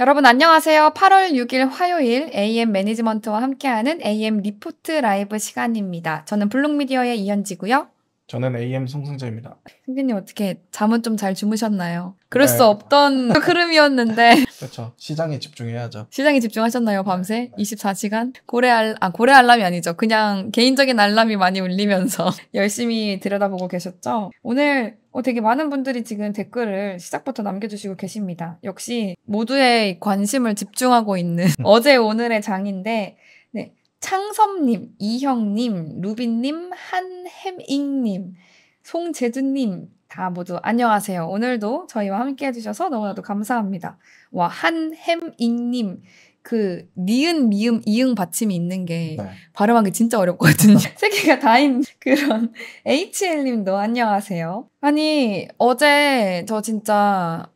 여러분 안녕하세요. 8월 6일 화요일 AM 매니지먼트와 함께하는 AM 리포트 라이브 시간입니다. 저는 블록미디어의 이현지고요. 저는 AM 송승재입니다. 승진님 어떻게 잠은 좀 잘 주무셨나요? 네. 그럴 네. 수 없던 흐름이었는데. 그렇죠. 시장에 집중해야죠. 시장에 집중하셨나요 밤새? 네. 24시간? 고래 알, 아 고래 알람이 아니죠. 그냥 개인적인 알람이 많이 울리면서 열심히 들여다보고 계셨죠? 오늘 어, 되게 많은 분들이 지금 댓글을 시작부터 남겨주시고 계십니다. 역시 모두의 관심을 집중하고 있는 어제 오늘의 장인데, 네. 창섭님, 이형님, 루빈님, 한햄잉님, 송재준님, 다 모두 안녕하세요. 오늘도 저희와 함께 해주셔서 너무나도 감사합니다. 와, 한햄잉님. 그 니은 미음 이응 받침이 있는 게 네. 발음하기 진짜 어렵거든요. 세 개가 다인 그런 HL님도 안녕하세요. 아니 어제 저 진짜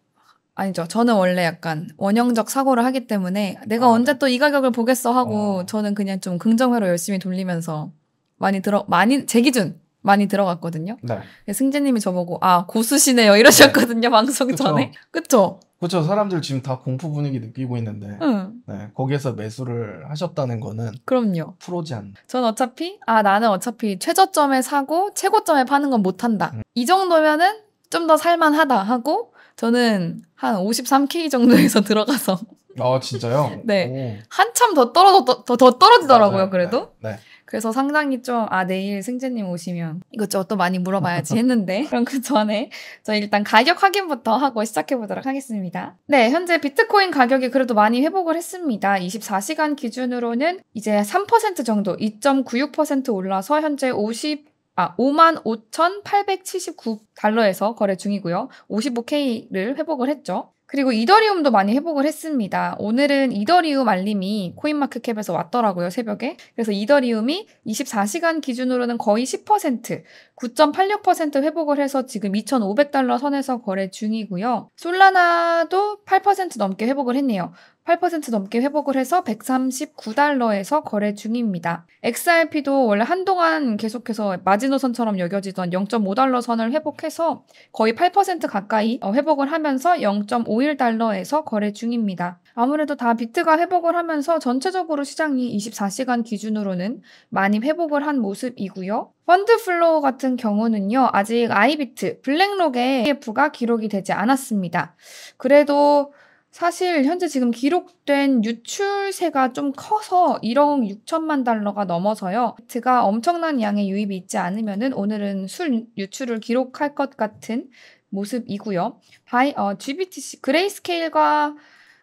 아니죠. 저는 원래 약간 원형적 사고를 하기 때문에 내가 아, 언제 네. 또이 가격을 보겠어 하고 어. 저는 그냥 좀 긍정회로 열심히 돌리면서 많이 들어 많이 제 기준 많이 들어갔거든요. 네. 승재님이 저보고 아 고수시네요 이러셨거든요 네. 방송 그쵸. 전에. 그쵸? 그쵸 사람들 지금 다 공포 분위기 느끼고 있는데 응. 네, 거기에서 매수를 하셨다는 거는 그럼요. 프로지 않나. 전 어차피 아 나는 어차피 최저점에 사고 최고점에 파는 건 못한다. 응. 음. 이 정도면은 좀 더 살만하다 하고 저는 한 53K 정도에서 들어가서. 아 진짜요? 네. 오. 한참 더떨어졌 더, 더 떨어지더라고요 맞아요. 네. 그래도. 네. 네. 그래서 상당히 좀 아 내일 승재님 오시면 이것저것 또 많이 물어봐야지 했는데 그럼 그 전에 저 일단 가격 확인부터 하고 시작해 보도록 하겠습니다. 네 현재 비트코인 가격이 그래도 많이 회복을 했습니다. 24시간 기준으로는 이제 3% 정도 2.96% 올라서 현재 50 아, 55,879달러에서 거래 중이고요. 55K를 회복을 했죠. 그리고 이더리움도 많이 회복을 했습니다. 오늘은 이더리움 알림이 코인마켓캡에서 왔더라고요, 새벽에. 그래서 이더리움이 24시간 기준으로는 거의 10%, 9.86% 회복을 해서 지금 2,500달러 선에서 거래 중이고요. 솔라나도 8% 넘게 회복을 했네요. 8% 넘게 회복을 해서 139달러에서 거래 중입니다. XRP도 원래 한동안 계속해서 마지노선처럼 여겨지던 0.5달러 선을 회복해서 거의 8% 가까이 어, 회복을 하면서 0.51달러에서 거래 중입니다. 아무래도 다 비트가 회복을 하면서 전체적으로 시장이 24시간 기준으로는 많이 회복을 한 모습이고요. 펀드 플로우 같은 경우는요, 아직 아이비트, 블랙록의 ETF가 기록이 되지 않았습니다. 그래도 사실 현재 지금 기록된 유출세가 좀 커서 1억 6천만 달러가 넘어서요. 트가 엄청난 양의 유입이 있지 않으면 오늘은 술 유출을 기록할 것 같은 모습이고요. 바이 어, GBTC 그레이스케일과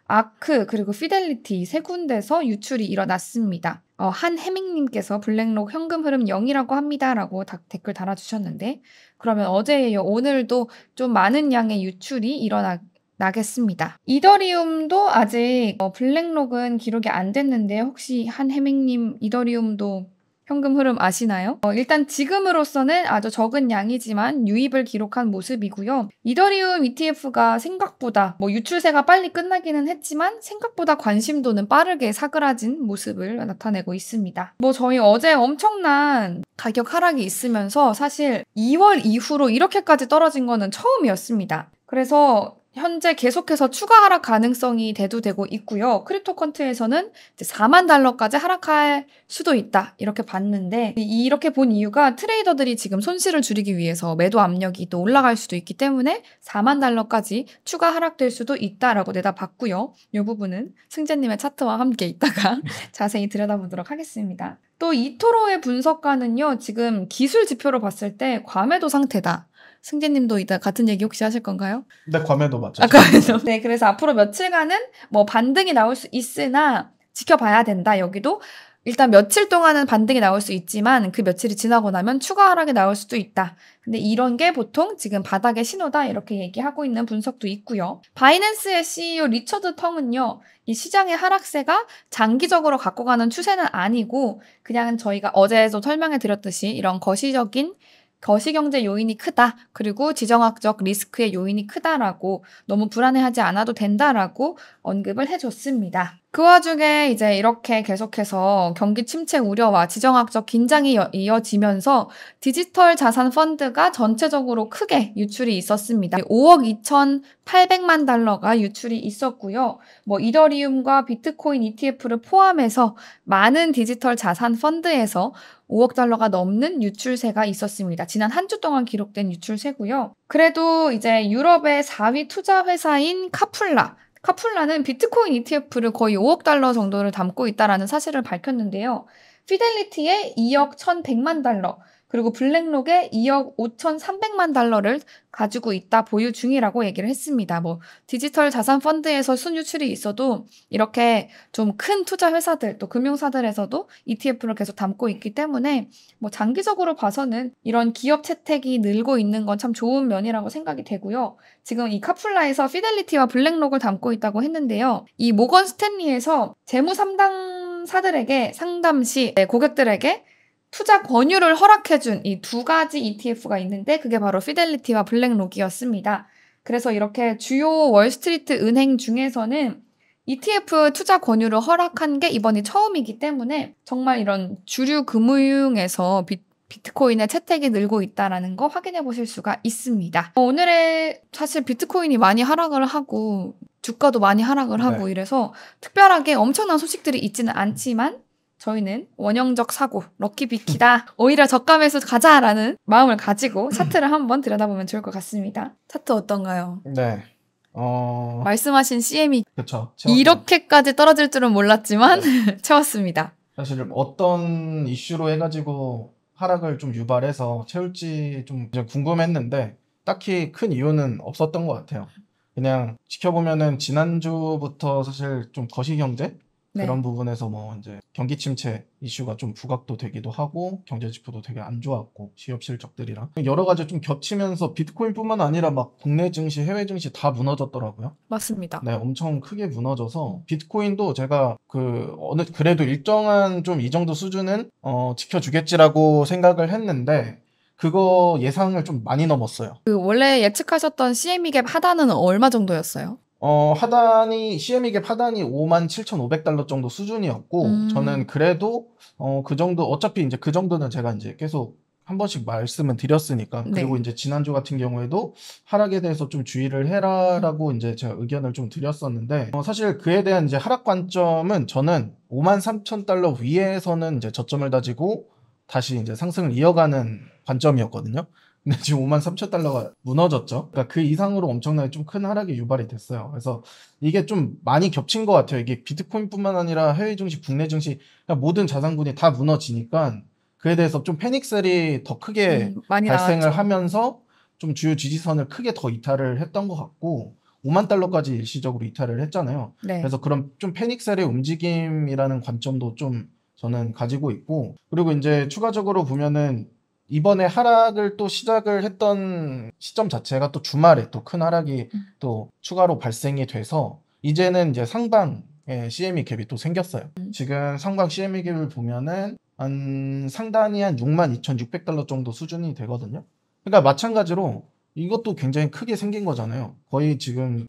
아크 그리고 피델리티 세 군데서 유출이 일어났습니다. 어, 한 해밍님께서 블랙록 현금 흐름 0이라고 합니다라고 댓글 달아주셨는데 그러면 어제에 오늘도 좀 많은 양의 유출이 일어나 나겠습니다. 이더리움도 아직 어, 블랙록은 기록이 안 됐는데 혹시 한해밍님 이더리움도 현금 흐름 아시나요? 어, 일단 지금으로서는 아주 적은 양이지만 유입을 기록한 모습이고요. 이더리움 ETF가 생각보다 뭐 유출세가 빨리 끝나기는 했지만 생각보다 관심도는 빠르게 사그라진 모습을 나타내고 있습니다. 뭐 저희 어제 엄청난 가격 하락이 있으면서 사실 2월 이후로 이렇게까지 떨어진 거는 처음이었습니다. 그래서 현재 계속해서 추가 하락 가능성이 대두되고 있고요. 크립토컨트에서는 이제 4만 달러까지 하락할 수도 있다. 이렇게 봤는데 이렇게 본 이유가 트레이더들이 지금 손실을 줄이기 위해서 매도 압력이 또 올라갈 수도 있기 때문에 4만 달러까지 추가 하락될 수도 있다라고 내다봤고요. 이 부분은 승재님의 차트와 함께 있다가 자세히 들여다보도록 하겠습니다. 또 이토로의 분석가는요, 지금 기술 지표로 봤을 때 과매도 상태다. 승재님도 이따 같은 얘기 혹시 하실 건가요? 네, 과메도 맞죠. 아, 과메도. 네. 네, 그래서 앞으로 며칠간은 뭐 반등이 나올 수 있으나 지켜봐야 된다. 여기도 일단 며칠 동안은 반등이 나올 수 있지만 그 며칠이 지나고 나면 추가 하락이 나올 수도 있다. 근데 이런 게 보통 지금 바닥의 신호다 이렇게 얘기하고 있는 분석도 있고요. 바이낸스의 CEO 리처드 펑은요. 이 시장의 하락세가 장기적으로 갖고 가는 추세는 아니고 그냥 저희가 어제도 설명해 드렸듯이 이런 거시적인 거시경제 요인이 크다. 그리고 지정학적 리스크의 요인이 크다라고 너무 불안해하지 않아도 된다라고 언급을 해줬습니다. 그 와중에 이제 이렇게 계속해서 경기 침체 우려와 지정학적 긴장이 이어지면서 디지털 자산 펀드가 전체적으로 크게 유출이 있었습니다. 5억 2,800만 달러가 유출이 있었고요. 뭐 이더리움과 비트코인 ETF를 포함해서 많은 디지털 자산 펀드에서 5억 달러가 넘는 유출세가 있었습니다. 지난 한 주 동안 기록된 유출세고요. 그래도 이제 유럽의 4위 투자 회사인 카플라카플라는 비트코인 ETF를 거의 5억 달러 정도를 담고 있다라는 사실을 밝혔는데요. 피델리티의 2억 1,100만 달러, 그리고 블랙록에 2억 5,300만 달러를 가지고 있다 보유 중이라고 얘기를 했습니다. 뭐 디지털 자산 펀드에서 순유출이 있어도 이렇게 좀 큰 투자 회사들 또 금융사들에서도 ETF를 계속 담고 있기 때문에 뭐 장기적으로 봐서는 이런 기업 채택이 늘고 있는 건 참 좋은 면이라고 생각이 되고요. 지금 이 카플라에서 피델리티와 블랙록을 담고 있다고 했는데요. 이 모건 스탠리에서 재무 3당 사들에게 상담 시 네, 고객들에게 투자 권유를 허락해준 이 두 가지 ETF가 있는데 그게 바로 피델리티와 블랙록이었습니다. 그래서 이렇게 주요 월스트리트 은행 중에서는 ETF 투자 권유를 허락한 게 이번이 처음이기 때문에 정말 이런 주류 금융에서 비, 비트코인의 채택이 늘고 있다라는 거 확인해 보실 수가 있습니다. 어, 오늘의 사실 비트코인이 많이 하락을 하고 주가도 많이 하락을 하고 네. 이래서 특별하게 엄청난 소식들이 있지는 않지만 저희는 원형적 사고, 럭키비키다, 오히려 적감해서 가자라는 마음을 가지고 차트를 한번 들여다보면 좋을 것 같습니다. 차트 어떤가요? 네. 어... 말씀하신 CM이 그쵸, 죠 이렇게까지 떨어질 줄은 몰랐지만 네. 채웠습니다. 사실 어떤 이슈로 해가지고 하락을 좀 유발해서 채울지 좀 궁금했는데 딱히 큰 이유는 없었던 것 같아요. 그냥 지켜보면은 지난주부터 사실 좀 거시경제 네. 그런 부분에서 뭐 이제 경기 침체 이슈가 좀 부각도 되기도 하고 경제 지표도 되게 안 좋았고 취업 실적들이랑 여러 가지 좀 겹치면서 비트코인뿐만 아니라 막 국내 증시, 해외 증시 다 무너졌더라고요. 맞습니다. 네, 엄청 크게 무너져서 비트코인도 제가 그 어느 그래도 일정한 좀 이 정도 수준은 어 지켜주겠지라고 생각을 했는데 그거 예상을 좀 많이 넘었어요. 그 원래 예측하셨던 CME 갭 하단은 얼마 정도였어요? 어, 하단이, CM이게 하단이 57,500달러 정도 수준이었고, 음. 저는 그래도, 어, 그 정도, 어차피 이제 그 정도는 제가 이제 계속 한 번씩 말씀은 드렸으니까. 네. 그리고 네. 이제 지난주 같은 경우에도 하락에 대해서 좀 주의를 해라라고 음. 이제 제가 의견을 좀 드렸었는데, 어, 사실 그에 대한 이제 하락 관점은 저는 53,000달러 위에서는 이제 저점을 다지고, 다시 이제 상승을 이어가는 관점이었거든요. 근데 지금 5만 3천 달러가 무너졌죠. 그러니까 그 이상으로 엄청나게 좀 큰 하락이 유발이 됐어요. 그래서 이게 좀 많이 겹친 것 같아요. 이게 비트코인뿐만 아니라 해외 증시, 국내 증시 그러니까 모든 자산군이 다 무너지니까 그에 대해서 좀 패닉셀이 더 크게 음, 발생을 나왔죠. 하면서 좀 주요 지지선을 크게 더 이탈을 했던 것 같고 5만 달러까지 일시적으로 이탈을 했잖아요. 네. 그래서 그런 좀 패닉셀의 움직임이라는 관점도 좀 저는 가지고 있고 그리고 이제 추가적으로 보면은 이번에 하락을 또 시작을 했던 시점 자체가 또 주말에 또 큰 하락이 음. 또 추가로 발생이 돼서 이제는 이제 상방 예, CME 갭이 또 생겼어요. 음. 지금 상방 CME 갭을 보면은 한 상단이 한 62,600달러 정도 수준이 되거든요. 그러니까 마찬가지로 이것도 굉장히 크게 생긴 거잖아요. 거의 지금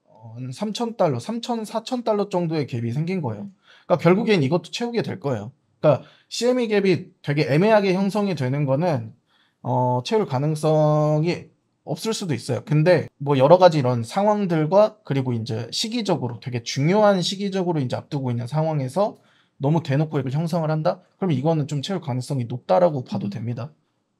3,000달러, 3,000, 4,000달러 정도의 갭이 생긴 거예요. 음. 그러니까 결국엔 이것도 채우게 될 거예요. 그러니까 CME 갭이 되게 애매하게 형성이 되는 거는 어, 채울 가능성이 없을 수도 있어요. 근데 뭐 여러 가지 이런 상황들과 그리고 이제 시기적으로 되게 중요한 시기적으로 이제 앞두고 있는 상황에서 너무 대놓고 이걸 형성을 한다? 그럼 이거는 좀 채울 가능성이 높다라고 봐도 음. 됩니다.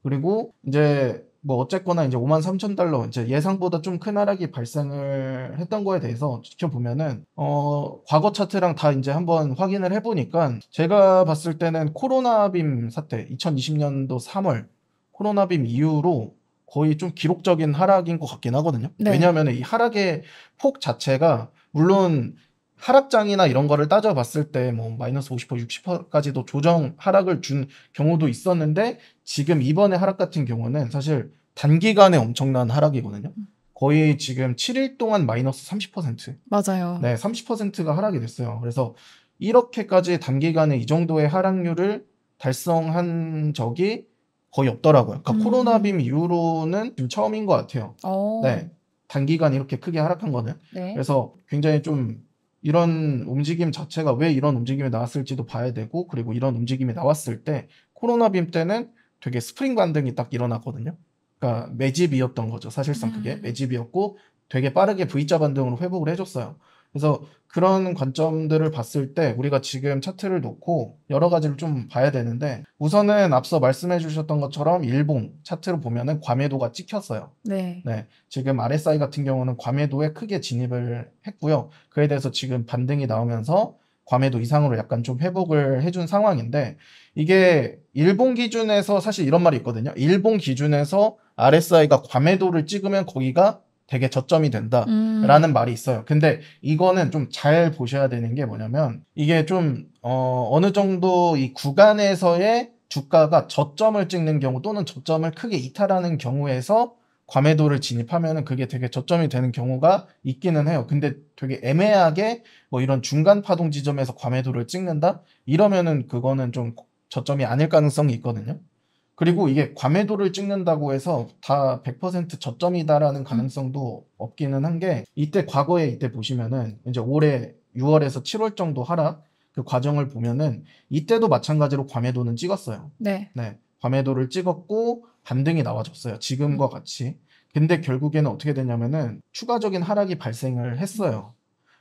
그리고 이제 뭐 어쨌거나 이제 5만 3천 달러 이제 예상보다 좀 큰 하락이 발생을 했던 거에 대해서 지켜보면은 어 과거 차트랑 다 이제 한번 확인을 해보니까 제가 봤을 때는 코로나 빔 사태 2020년도 3월 코로나 빔 이후로 거의 좀 기록적인 하락인 것 같긴 하거든요. 네. 왜냐하면 이 하락의 폭 자체가 물론 하락장이나 이런 거를 따져봤을 때 뭐 마이너스 50% 60%까지도 조정 하락을 준 경우도 있었는데 지금 이번에 하락 같은 경우는 사실 단기간에 엄청난 하락이거든요. 음. 거의 지금 7일 동안 마이너스 30% 맞아요. 네, 30%가 하락이 됐어요. 그래서 이렇게까지 단기간에 이 정도의 하락률을 달성한 적이 거의 없더라고요. 그러니까 음. 코로나 빔 이후로는 지금 처음인 것 같아요. 오. 어. 네. 단기간 이렇게 크게 하락한 거는. 네. 그래서 굉장히 좀 이런 움직임 자체가 왜 이런 움직임이 나왔을지도 봐야 되고 그리고 이런 움직임이 나왔을 때 코로나 빔 때는 되게 스프링 반등이 딱 일어났거든요. 그러니까 매집이었던 거죠. 사실상 그게 음. 매집이었고 되게 빠르게 V자 반등으로 회복을 해줬어요. 그래서 그런 관점들을 봤을 때 우리가 지금 차트를 놓고 여러 가지를 좀 봐야 되는데 우선은 앞서 말씀해 주셨던 것처럼 일봉 차트를 보면은 과매도가 찍혔어요. 네. 네. 지금 RSI 같은 경우는 과매도에 크게 진입을 했고요. 그에 대해서 지금 반등이 나오면서 과매도 이상으로 약간 좀 회복을 해준 상황인데 이게 일본 기준에서 사실 이런 말이 있거든요. 일본 기준에서 RSI가 과매도를 찍으면 거기가 되게 저점이 된다라는 음. 말이 있어요. 근데 이거는 좀 잘 보셔야 되는 게 뭐냐면 이게 좀 어, 어느 정도 이 구간에서의 주가가 저점을 찍는 경우 또는 저점을 크게 이탈하는 경우에서 과매도를 진입하면 그게 되게 저점이 되는 경우가 있기는 해요. 근데 되게 애매하게 뭐 이런 중간 파동 지점에서 과매도를 찍는다 이러면은 그거는 좀 저점이 아닐 가능성이 있거든요. 그리고 이게 과매도를 찍는다고 해서 다 100% 저점이다라는 가능성도 없기는 한 게 이때 과거에 이때 보시면은 이제 올해 6월에서 7월 정도 하락 그 과정을 보면은 이때도 마찬가지로 과매도는 찍었어요. 네. 네. 과매도를 찍었고 반등이 나와줬어요. 지금과 같이. 근데 결국에는 어떻게 되냐면은 추가적인 하락이 발생을 했어요.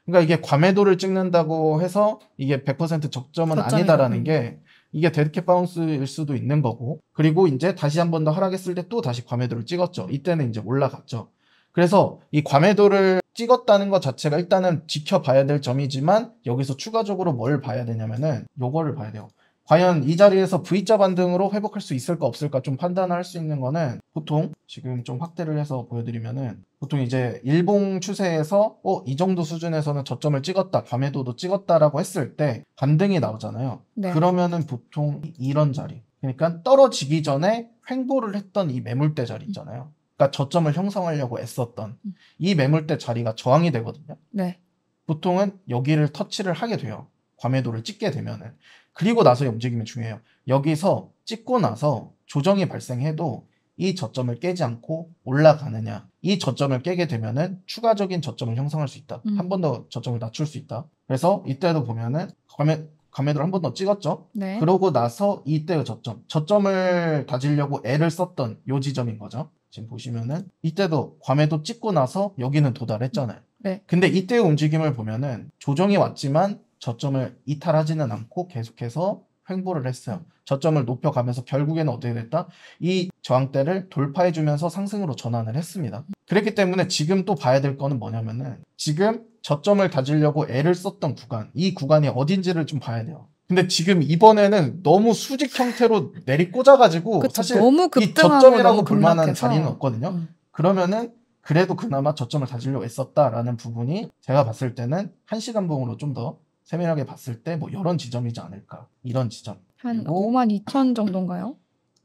그러니까 이게 과매도를 찍는다고 해서 이게 100% 적점은 아니다라는 게 이게 데드캣 바운스일 수도 있는 거고 그리고 이제 다시 한 번 더 하락했을 때 또 다시 과매도를 찍었죠. 이때는 이제 올라갔죠. 그래서 이 과매도를 찍었다는 것 자체가 일단은 지켜봐야 될 점이지만 여기서 추가적으로 뭘 봐야 되냐면은 요거를 봐야 돼요. 과연 이 자리에서 V자 반등으로 회복할 수 있을까 없을까 좀 판단할 수 있는 거는 보통 지금 좀 확대를 해서 보여드리면은 보통 이제 일봉 추세에서 어, 이 정도 수준에서는 저점을 찍었다, 감매도도 찍었다라고 했을 때 반등이 나오잖아요. 네. 그러면은 보통 이런 자리. 그러니까 떨어지기 전에 횡보를 했던 이 매물대 자리 있잖아요. 그러니까 저점을 형성하려고 애썼던 이 매물대 자리가 저항이 되거든요. 네. 보통은 여기를 터치를 하게 돼요. 과매도를 찍게 되면은. 그리고 나서의 움직임이 중요해요. 여기서 찍고 나서 조정이 발생해도 이 저점을 깨지 않고 올라가느냐. 이 저점을 깨게 되면은 추가적인 저점을 형성할 수 있다. 음. 한번 더 저점을 낮출 수 있다. 그래서 이때도 보면은 감에 감매도를 한 번 더 찍었죠. 네. 그러고 나서 이때의 저점, 저점을 가지려고 애를 썼던 요 지점인 거죠. 지금 보시면은 이때도 과매도 찍고 나서 여기는 도달했잖아요. 네. 근데 이때의 움직임을 보면은 조정이 왔지만 저점을 이탈하지는 않고 계속해서 횡보를 했어요. 저점을 높여가면서 결국에는 어떻게 됐다? 이 저항대를 돌파해주면서 상승으로 전환을 했습니다. 그랬기 때문에 지금 또 봐야 될 거는 뭐냐면은 지금 저점을 다지려고 애를 썼던 구간, 이 구간이 어딘지를 좀 봐야 돼요. 근데 지금 이번에는 너무 수직 형태로 내리꽂아가지고 그쵸, 사실 이 저점이라고 볼 만한 자리는 없거든요. 음. 그러면은 그래도 그나마 저점을 다지려고 애썼다라는 부분이 제가 봤을 때는 한시간 봉으로 좀더 세밀하게 봤을 때 뭐 이런 지점이지 않을까 이런 지점 한 5만 2천 정도인가요?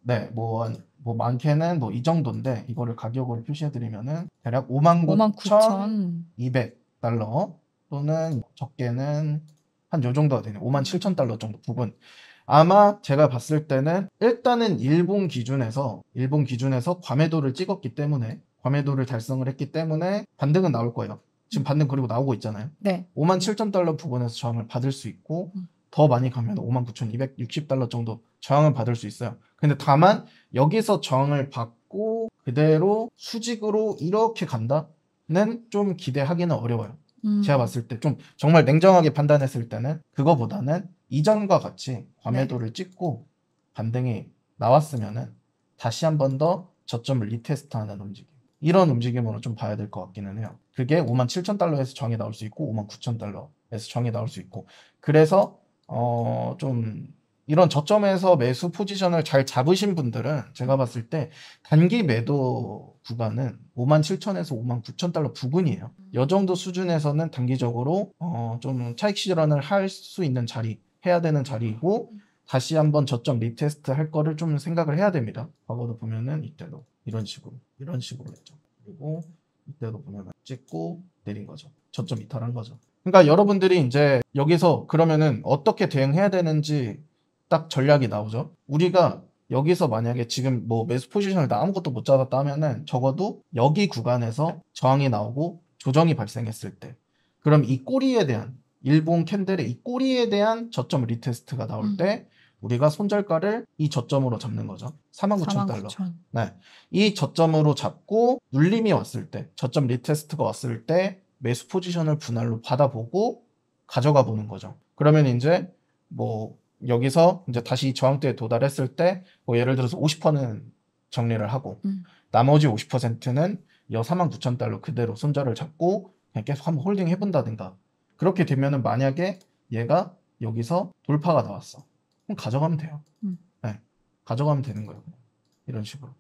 네, 뭐, 뭐 많게는 뭐 이 정도인데 이거를 가격으로 표시해드리면은 대략 5만 5만 9천 200 달러 또는 적게는 한 요 정도가 되네요. 5만 7천 달러 정도 부분. 아마 제가 봤을 때는 일단은 일본 기준에서 일본 기준에서 과매도를 찍었기 때문에 과매도를 달성을 했기 때문에 반등은 나올 거예요. 지금 반등 그리고 나오고 있잖아요. 네. 5만 7천 달러 부근에서 저항을 받을 수 있고 음. 더 많이 가면 5만 9,260달러 천 정도 저항을 받을 수 있어요. 근데 다만 여기서 저항을 받고 그대로 수직으로 이렇게 간다는 좀 기대하기는 어려워요. 음. 제가 봤을 때 좀 정말 냉정하게 판단했을 때는 그거보다는 이전과 같이 과매도를 네. 찍고 반등이 나왔으면은 다시 한 번 더 저점을 리테스트하는 움직임 이런 움직임으로 좀 봐야 될 것 같기는 해요. 그게 5만 7천 달러에서 정해 나올 수 있고 5만 9천 달러에서 정해 나올 수 있고 그래서 어 좀 이런 저점에서 매수 포지션을 잘 잡으신 분들은 제가 봤을 때 단기 매도 구간은 5만 7천에서 5만 9천 달러 부근이에요. 이 음. 정도 수준에서는 단기적으로 어 좀 차익 실현을 할 수 있는 자리 해야 되는 자리이고 다시 한번 저점 리테스트 할 거를 좀 생각을 해야 됩니다. 과거도 보면은 이때도 이런 식으로 이런 식으로 했죠. 그리고 때도 보면 찍고 내린 거죠. 저점 이탈한 거죠. 그러니까 여러분들이 이제 여기서 그러면은 어떻게 대응해야 되는지 딱 전략이 나오죠. 우리가 여기서 만약에 지금 뭐 매수 포지션을 아무것도 못 잡았다 하면은 적어도 여기 구간에서 저항이 나오고 조정이 발생했을 때 그럼 이 꼬리에 대한 일본 캔들의 이 꼬리에 대한 저점 리테스트가 나올 음. 때 우리가 손절가를 이 저점으로 잡는 거죠. 49,000달러. 49, 네. 이 저점으로 잡고 눌림이 왔을 때, 저점 리테스트가 왔을 때 매수 포지션을 분할로 받아보고 가져가 보는 거죠. 그러면 이제 뭐 여기서 이제 다시 저항대에 도달했을 때뭐 예를 들어서 50%는 정리를 하고 음. 나머지 50%는 여 49,000달러 그대로 손절을 잡고 그냥 계속 한번 홀딩 해본다든가 그렇게 되면은 만약에 얘가 여기서 돌파가 나왔어. 그럼 가져가면 돼요. 음. 네. 가져가면 되는 거예요. 이런 식으로.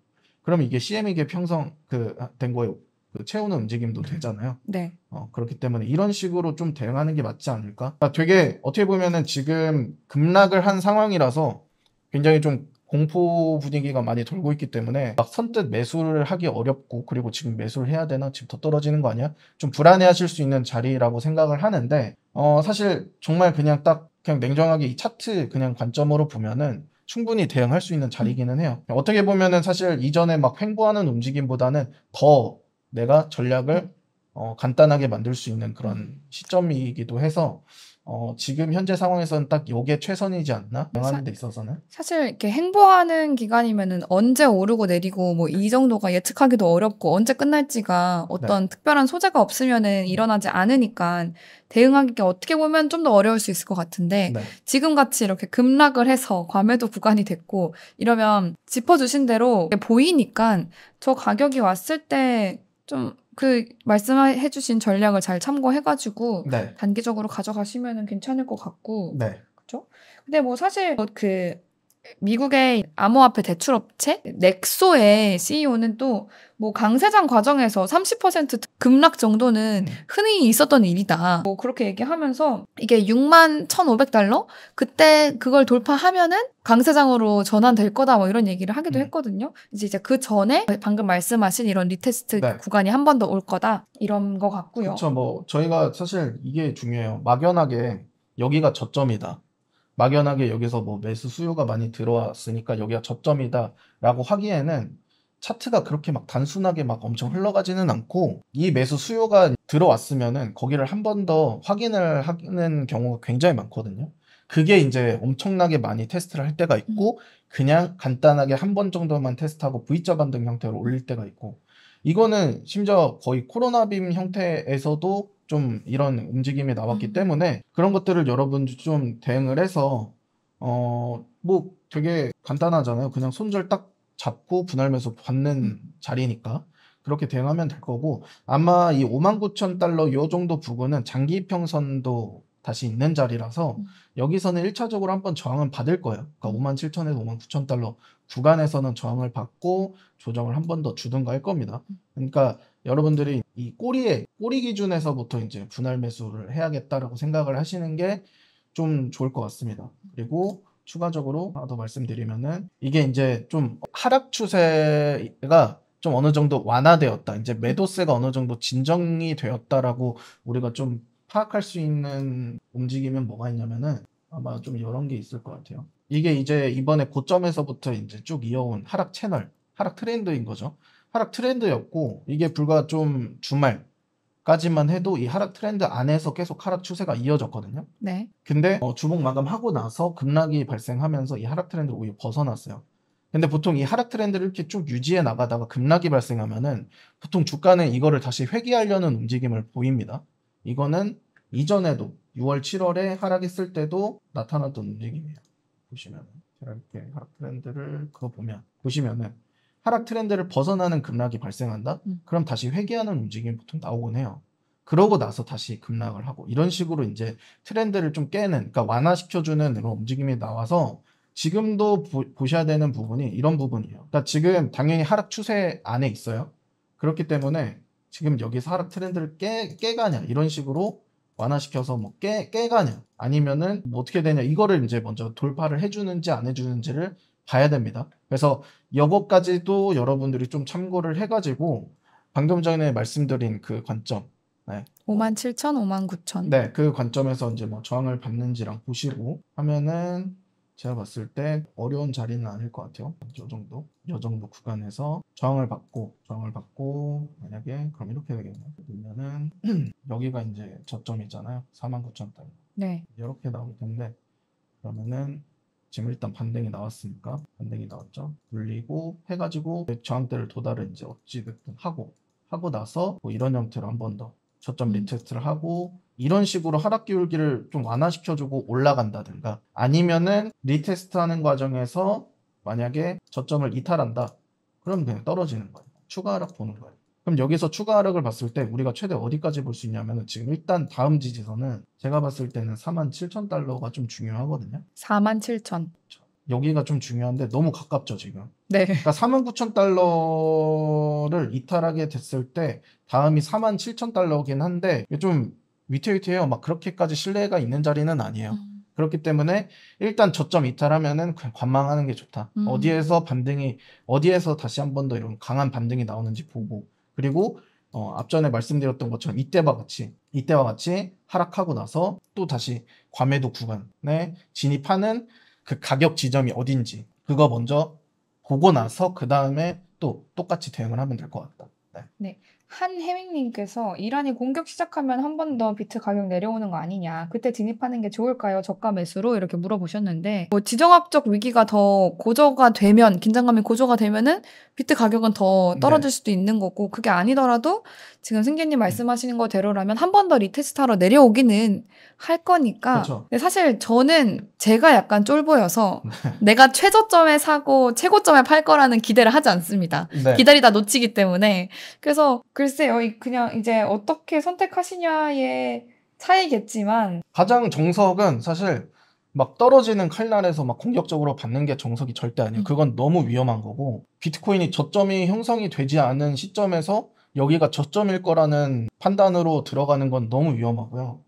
그럼 이게 c m 에게 평성 그된 아, 거에 그 채우는 움직임도 되잖아요. 네. 어, 그렇기 때문에 이런 식으로 좀 대응하는 게 맞지 않을까? 그러니까 되게 어떻게 보면은 지금 급락을 한 상황이라서 굉장히 좀 공포 분위기가 많이 돌고 있기 때문에 막 선뜻 매수를 하기 어렵고 그리고 지금 매수를 해야 되나 지금 더 떨어지는 거 아니야? 좀 불안해하실 수 있는 자리라고 생각을 하는데 어 사실 정말 그냥 딱 그냥 냉정하게 이 차트 그냥 관점으로 보면은 충분히 대응할 수 있는 자리기는 해요. 어떻게 보면은 사실 이전에 막 횡보하는 움직임보다는 더 내가 전략을 어 간단하게 만들 수 있는 그런 시점이기도 해서 어, 지금 현재 상황에서는 딱 요게 최선이지 않나? 영하는 데 있어서는? 사실 이렇게 행보하는 기간이면은 언제 오르고 내리고 뭐 이 정도가 예측하기도 어렵고 언제 끝날지가 어떤 네. 특별한 소재가 없으면은 일어나지 않으니까 대응하기가 어떻게 보면 좀 더 어려울 수 있을 것 같은데 네. 지금 같이 이렇게 급락을 해서 과매도 구간이 됐고 이러면 짚어주신 대로 보이니까 저 가격이 왔을 때좀 그 말씀해 주신 전략을 잘 참고해 가지고 네. 단기적으로 가져가시면 괜찮을 것 같고. 네. 그렇죠? 근데 뭐 사실 뭐 그 미국의 암호화폐 대출업체 넥소의 CEO는 또 뭐 강세장 과정에서 30% 급락 정도는 네. 흔히 있었던 일이다. 뭐 그렇게 얘기하면서 이게 6만 1,500달러 그때 그걸 돌파하면은 강세장으로 전환될 거다 뭐 이런 얘기를 하기도 음. 했거든요. 이제 이제 그 전에 방금 말씀하신 이런 리테스트 네. 구간이 한 번 더 올 거다 이런 거 같고요. 그렇죠. 뭐 저희가 사실 이게 중요해요. 막연하게 여기가 저점이다. 막연하게 여기서 뭐 매수 수요가 많이 들어왔으니까 여기가 저점이다라고 하기에는 차트가 그렇게 막 단순하게 막 엄청 흘러가지는 않고 이 매수 수요가 들어왔으면은 거기를 한 번 더 확인을 하는 경우가 굉장히 많거든요. 그게 이제 엄청나게 많이 테스트를 할 때가 있고 음. 그냥 간단하게 한 번 정도만 테스트하고 V자 반등 형태로 올릴 때가 있고 이거는 심지어 거의 코로나 빔 형태에서도 좀 이런 움직임이 나왔기 음. 때문에 그런 것들을 여러분 좀 대응을 해서 어 뭐 되게 간단하잖아요. 그냥 손절 딱 잡고 분할매수 받는 음. 자리니까 그렇게 대응하면 될 거고 아마 이 5만 9천 달러 요 정도 부근은 장기 평선도 다시 있는 자리라서 음. 여기서는 1차적으로 한번 저항은 받을 거예요. 그러니까 5만 음. 7천에서 5만 9천 달러 구간에서는 저항을 받고 조정을 한 번 더 주든가 할 겁니다. 음. 그러니까 여러분들이 이 꼬리에 꼬리 기준에서부터 이제 분할 매수를 해야겠다라고 생각을 하시는 게 좀 좋을 것 같습니다. 그리고 추가적으로 하나 더 말씀드리면은 이게 이제 좀 하락 추세가 좀 어느 정도 완화되었다. 이제 매도세가 어느 정도 진정이 되었다라고 우리가 좀 파악할 수 있는 움직임은 뭐가 있냐면은 아마 좀 이런 게 있을 것 같아요. 이게 이제 이번에 고점에서부터 이제 쭉 이어온 하락 채널, 하락 트렌드인 거죠. 하락 트렌드였고 이게 불과 좀 주말 까지만 해도 이 하락 트렌드 안에서 계속 하락 추세가 이어졌거든요. 네. 근데 어, 주목 마감하고 나서 급락이 발생하면서 이 하락 트렌드를 오히려 벗어났어요. 근데 보통 이 하락 트렌드를 이렇게 쭉 유지해 나가다가 급락이 발생하면은 보통 주가는 이거를 다시 회귀하려는 움직임을 보입니다. 이거는 이전에도 6월, 7월에 하락했을 때도 나타났던 움직임이에요. 보시면 이렇게 하락 트렌드를 그거 보면 보시면은 하락 트렌드를 벗어나는 급락이 발생한다? 음. 그럼 다시 회귀하는 움직임이 보통 나오곤 해요. 그러고 나서 다시 급락을 하고 이런 식으로 이제 트렌드를 좀 깨는, 그러니까 완화시켜주는 그런 움직임이 나와서 지금도 보, 셔야 되는 부분이 이런 부분이에요. 그러니까 지금 당연히 하락 추세 안에 있어요. 그렇기 때문에 지금 여기서 하락 트렌드를 깨, 깨가냐 이런 식으로 완화시켜서 뭐 깨, 깨가냐 아니면은 뭐 어떻게 되냐 이거를 이제 먼저 돌파를 해주는지 안 해주는지를 봐야 됩니다. 그래서 이것까지도 여러분들이 좀 참고를 해가지고 방금 전에 말씀드린 그 관점 네. 5만 7천, 5만 9천. 네, 그 관점에서 이제 뭐 저항을 받는지랑 보시고 하면은 제가 봤을 때 어려운 자리는 아닐 것 같아요. 이 정도, 이 정도 구간에서 저항을 받고 저항을 받고 만약에 그럼 이렇게 되겠네요. 그러면은 여기가 이제 저점이잖아요. 4만 9천 달. 네. 이렇게 나올 오 텐데 그러면은 지금 일단 반등이 나왔으니까 반등이 나왔죠. 돌리고 해가지고 저항대를 도달을 이제 어찌됐든 하고 하고 나서 뭐 이런 형태로 한 번 더 저점 음. 리테스트를 하고 이런 식으로 하락 기울기를 좀 완화시켜주고 올라간다든가 아니면은 리테스트하는 과정에서 만약에 저점을 이탈한다 그럼 그냥 떨어지는 거예요. 추가 하락 보는 거예요. 그럼 여기서 추가 하락을 봤을 때 우리가 최대 어디까지 볼 수 있냐면 지금 일단 다음 지지선은 제가 봤을 때는 4만 7천 달러가 좀 중요하거든요. 4만 7천. 여기가 좀 중요한데 너무 가깝죠 지금. 네. 그러니까 4만 9천 달러를 이탈하게 됐을 때 다음이 4만 7천 달러긴 한데 좀 위태위태해요. 막 그렇게까지 신뢰가 있는 자리는 아니에요. 음. 그렇기 때문에 일단 저점 이탈하면은 관망하는 게 좋다. 음. 어디에서 반등이 어디에서 다시 한 번 더 이런 강한 반등이 나오는지 보고 그리고 어, 앞전에 말씀드렸던 것처럼 이때와 같이 이때와 같이 하락하고 나서 또 다시 과매도 구간에 진입하는 그 가격 지점이 어딘지 그거 먼저 보고 나서 그 다음에 또 똑같이 대응을 하면 될 것 같다. 네. 네. 한해밍님께서 이란이 공격 시작하면 한 번 더 비트 가격 내려오는 거 아니냐 그때 진입하는 게 좋을까요 저가 매수로 이렇게 물어보셨는데 뭐 지정학적 위기가 더 고조가 되면 긴장감이 고조가 되면은 비트 가격은 더 네. 떨어질 네. 수도 있는 거고 그게 아니더라도 지금 승기님 네. 말씀하시는 거대로라면 한 번 더 리테스트하러 내려오기는 할 거니까 그렇죠. 근데 사실 저는 제가 약간 쫄보여서 네. 내가 최저점에 사고 최고점에 팔 거라는 기대를 하지 않습니다 네. 기다리다 놓치기 때문에 그래서 글쎄요 그냥 이제 어떻게 선택하시냐에 차이겠지만 가장 정석은 사실 막 떨어지는 칼날에서 막 공격적으로 받는 게 정석이 절대 아니에요. 음. 그건 너무 위험한 거고 비트코인이 저점이 형성이 되지 않은 시점에서 여기가 저점일 거라는 판단으로 들어가는 건 너무 위험하고요.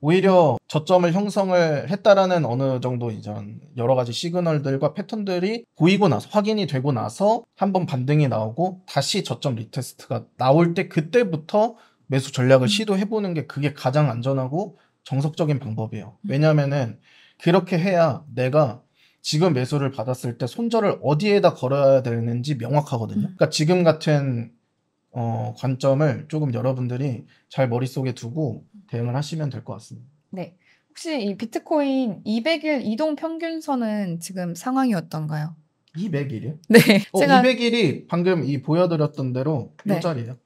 오히려 저점을 형성을 했다라는 어느 정도 이전 여러 가지 시그널들과 패턴들이 보이고 나서 확인이 되고 나서 한번 반등이 나오고 다시 저점 리테스트가 나올 때 그때부터 매수 전략을 음. 시도해 보는 게 그게 가장 안전하고 정석적인 방법이에요. 음. 왜냐면은 하 그렇게 해야 내가 지금 매수를 받았을 때 손절을 어디에다 걸어야 되는지 명확하거든요. 그러니까 지금 같은 어, 관점을 조금 여러분들이 잘 머릿속에 두고 대응을 하시면 될 것 같습니다. 네. 혹시 이 비트코인 200일 이동 평균선은 지금 상황이 어떤가요? 200일이요? 네. 어, 제가... 200일이 방금 이 보여드렸던 대로 네. 자리예요.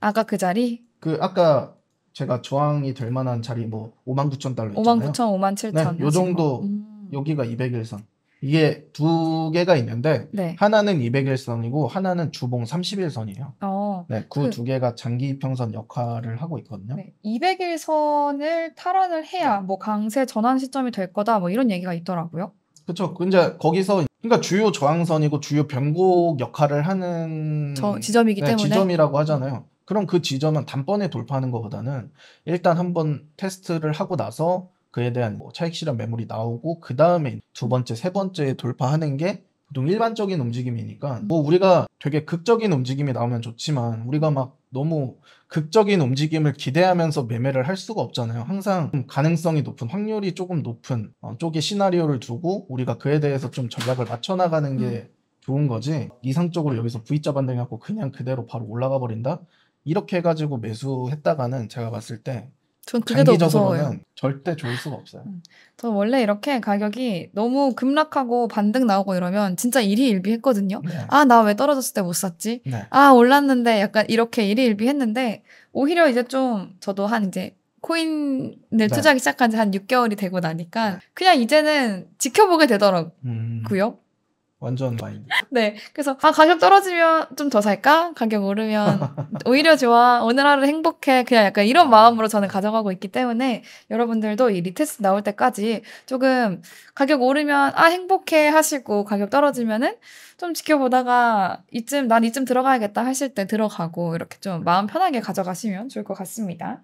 아까 그 자리? 그 아까 제가 저항이 될 만한 자리 뭐 5만 9천 달러 있잖아요. 5만 9천, 5만 7천. 네, 요 정도 음. 여기가 2 0일선 이게 두 개가 있는데 네. 하나는 2 0일선이고 하나는 주봉 3일선이에요 어, 네, 그두 그, 그 개가 장기 평선 역할을 하고 있거든요. 네, 201선을 탈환을 해야 네. 뭐 강세 전환 시점이 될 거다 뭐 이런 얘기가 있더라고요. 그렇죠. 근데 그 거기서 그러니까 주요 저항선이고 주요 변곡 역할을 하는 저, 지점이기 네, 때문에 지점이라고 하잖아요. 그럼 그 지점은 단번에 돌파하는 것보다는 일단 한번 테스트를 하고 나서 그에 대한 뭐 차익 실현 매물이 나오고 그 다음에 두 번째, 세 번째에 돌파하는 게 보통 일반적인 움직임이니까 뭐 우리가 되게 극적인 움직임이 나오면 좋지만 우리가 막 너무 극적인 움직임을 기대하면서 매매를 할 수가 없잖아요. 항상 가능성이 높은 확률이 조금 높은 어, 쪽의 시나리오를 두고 우리가 그에 대해서 좀 전략을 맞춰 나가는 게 음. 좋은 거지 이상적으로 여기서 V자 반등해갖고 그냥 그대로 바로 올라가 버린다? 이렇게 해가지고 매수했다가는 제가 봤을 때전 그게 더 무서워요. 절대 좋을 수가 없어요. 음. 저 원래 이렇게 가격이 너무 급락하고 반등 나오고 이러면 진짜 일희일비했거든요. 네. 아나 왜 떨어졌을 때 못 샀지? 네. 아 올랐는데 약간 이렇게 일희일비했는데 오히려 이제 좀 저도 한 이제 코인을 네. 투자하기 시작한 지 한 6개월이 되고 나니까 네. 그냥 이제는 지켜보게 되더라고요. 음. 완전 마인드. 네. 그래서 아 가격 떨어지면 좀 더 살까? 가격 오르면 오히려 좋아. 오늘 하루 행복해. 그냥 약간 이런 아. 마음으로 저는 가져가고 있기 때문에 여러분들도 이 리테스트 나올 때까지 조금 가격 오르면 아 행복해 하시고 가격 떨어지면은 좀 지켜보다가 이쯤 난 이쯤 들어가야겠다 하실 때 들어가고 이렇게 좀 마음 편하게 가져가시면 좋을 것 같습니다.